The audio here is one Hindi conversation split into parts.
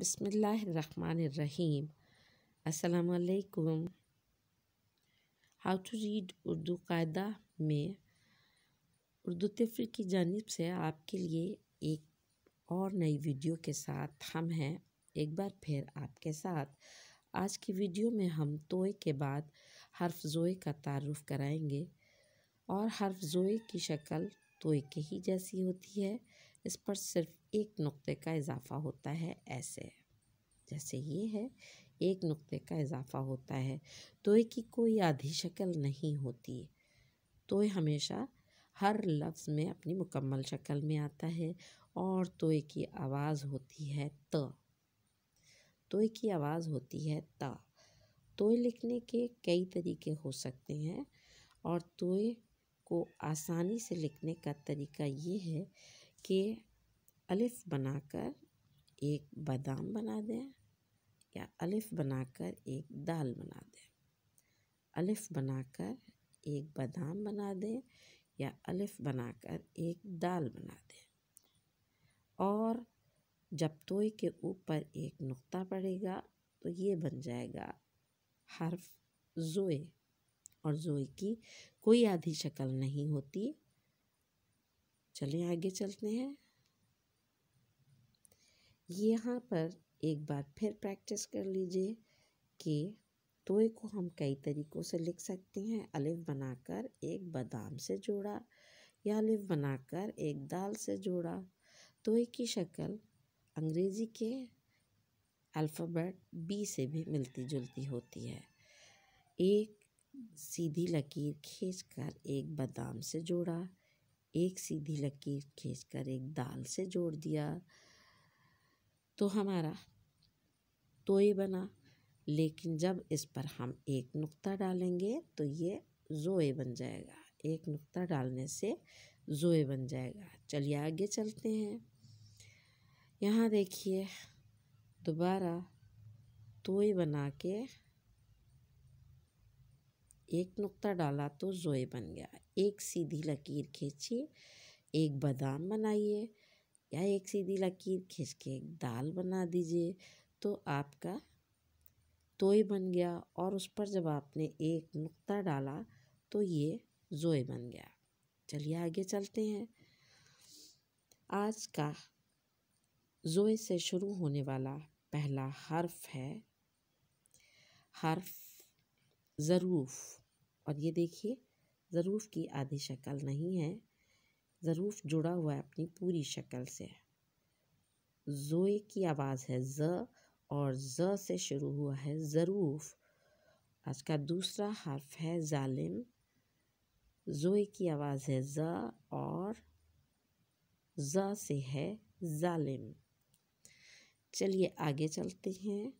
Bismillahirrahmanirrahim. असलकुम हाउ टू रीड उर्दू कायदा में उर्दू तफर की जानब से आपके लिए एक और नई वीडियो के साथ हम हैं एक बार फिर आपके साथ आज की वीडियो में हम तोए के बाद हर्फ जोए का तारफ़ कराएंगे और हर्फ जोए की शक्ल तोए के ही जैसी होती है इस पर सिर्फ एक नुक्ते का इजाफ़ा होता है ऐसे जैसे ये है एक नुक्ते का इजाफ़ा होता है तोय की कोई आधी शक्ल नहीं होती तोय हमेशा हर लफ्ज़ में अपनी मुकम्मल शक्ल में आता है और तोय की आवाज़ होती है त तोय की आवाज़ होती है त तोय लिखने के कई तरीके हो सकते हैं और तोए को आसानी से लिखने का तरीका ये है के अलिफ़ बनाकर एक बादाम बना दें या अलिफ़ बनाकर एक दाल बना दें अलिफ़ बनाकर एक बादाम बना दें या अलिफ़ बनाकर एक दाल बना दें और जब तोय के ऊपर एक नुक्ता पड़ेगा तो ये बन जाएगा हर्फ जोए और जोए की कोई आधी शक्ल नहीं होती चलें आगे चलते हैं यहाँ पर एक बार फिर प्रैक्टिस कर लीजिए कि तोए को हम कई तरीक़ों से लिख सकते हैं अलिफ बनाकर एक बादाम से जोड़ा या अलिफ बनाकर एक दाल से जोड़ा तोए की शक्ल अंग्रेज़ी के अल्फ़ाबेट बी से भी मिलती जुलती होती है एक सीधी लकीर खींचकर एक बादाम से जोड़ा एक सीधी लकीर खींचकर एक दाल से जोड़ दिया तो हमारा तोई बना लेकिन जब इस पर हम एक नुक्ता डालेंगे तो ये जोए बन जाएगा एक नुक्ता डालने से जोए बन जाएगा चलिए आगे चलते हैं यहाँ देखिए दोबारा तोई बना के एक नुक्ता डाला तो जोए बन गया एक सीधी लकीर खींचिए एक बादाम बनाइए या एक सीधी लकीर खींच के एक दाल बना दीजिए तो आपका तोय बन गया और उस पर जब आपने एक नुक्ता डाला तो ये जोए बन गया चलिए आगे चलते हैं आज का जोए से शुरू होने वाला पहला हर्फ है हर्फ ज़रूफ़ और ये देखिए ज़रूफ़ की आधी शक्ल नहीं है ज़रूफ़ जुड़ा हुआ है अपनी पूरी शक्ल से जोए की आवाज़ है ज और ज से शुरू हुआ है ज़रूफ़ आज का दूसरा हर्फ है ज़ालिम जोए की आवाज़ है ज और ज से है ज़ालिम चलिए आगे चलते हैं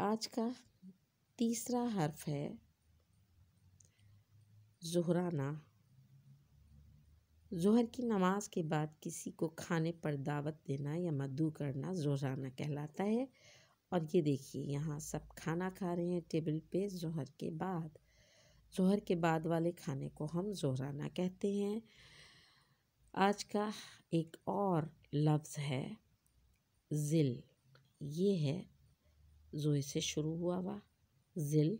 आज का तीसरा हर्फ है जहराना जहर की नमाज के बाद किसी को खाने पर दावत देना या मद्दू करना जहराना कहलाता है और ये देखिए यहाँ सब खाना खा रहे हैं टेबल पे जहर के बाद जहर के बाद वाले खाने को हम जहराना कहते हैं आज का एक और लफ्ज़ है ज़िल ये है जोए से शुरू हुआ हुआ ज़िल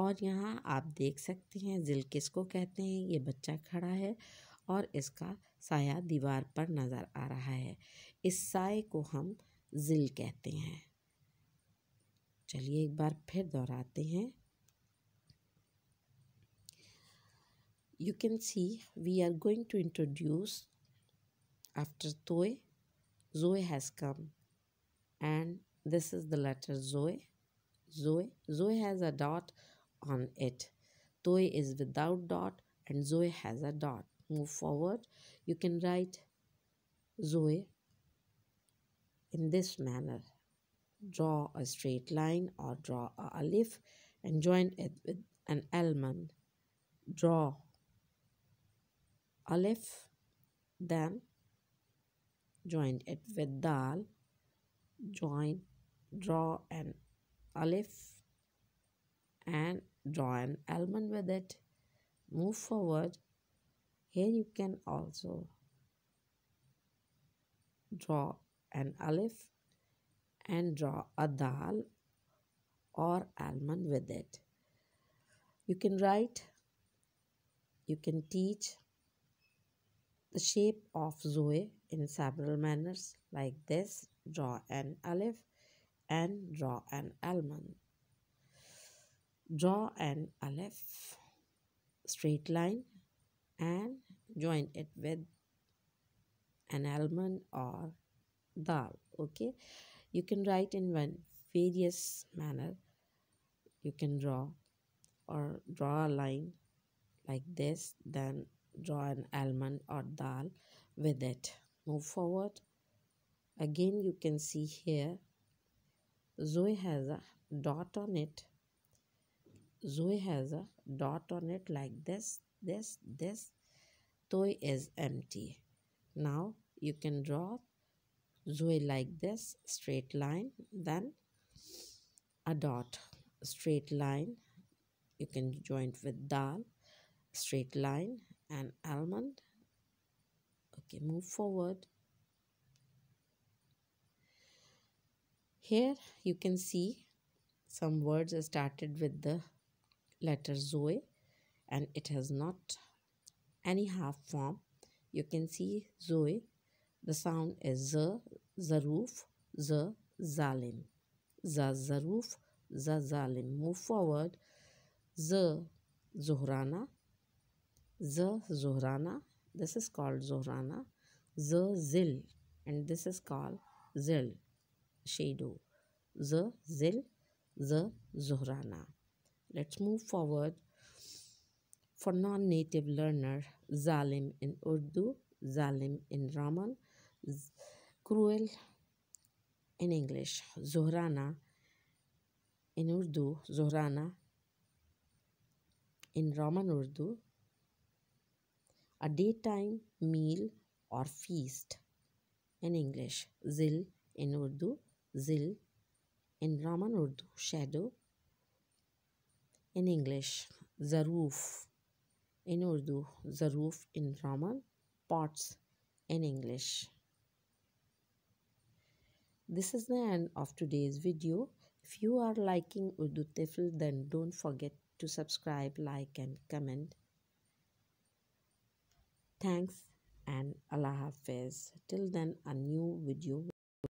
और यहाँ आप देख सकते हैं ज़िल किसको कहते हैं ये बच्चा खड़ा है और इसका साया दीवार पर नज़र आ रहा है इस साय को हम ज़िल कहते हैं चलिए एक बार फिर दोहराते हैं you can see we are going to introduce After Toy, Zoe has come. And this is the letter Zoe. Zoe. Zoe has a dot on it. Toy is without dot and Zoe has a dot. Move forward. You can write Zoe in this manner. Draw a straight line or draw a alif and join it with an almond. Draw alif, then joined with dal. join, draw an alif and draw an almond with it. Move forward. Here you can also draw an alif and draw a dal or almond with it. You can write, you can teach the shape of Zoe in several manners like this draw an olive and draw an almond draw an olive straight line and join it with an almond or dal okay you can write in one various manner you can draw or draw a line like this then draw an almond or dal with it move forward again you can see here zoe has a dot on it zoe has a dot on it like this this this toy is empty now you can draw zoe like this straight line then a dot straight line you can join with dal straight line and almond okay move forward here you can see some words started with the letter zoe and it has not any half form you can see zoe the sound is z zaruf z zalim the zaruf the zalim move forward z zuhrana z zuhrana this is called Zorana. The Zil. And this is called Zil. Shadow. The Zil. The Zorana. Let's move forward. For non-native learner, Zalim in Urdu, Zalim in Raman, Cruel in English, zorana in Urdu, zorana in Roman Urdu, a daytime meal or feast. In English, zil in Urdu, zil in Raman Urdu, shadow. In English, zaroof in Urdu, zaroof in Raman, pots in English. This is the end of today's video. If you are liking Urdu Tifl, then don't forget to subscribe, like and comment. Thanks and Allah Hafiz. Till then, a new video.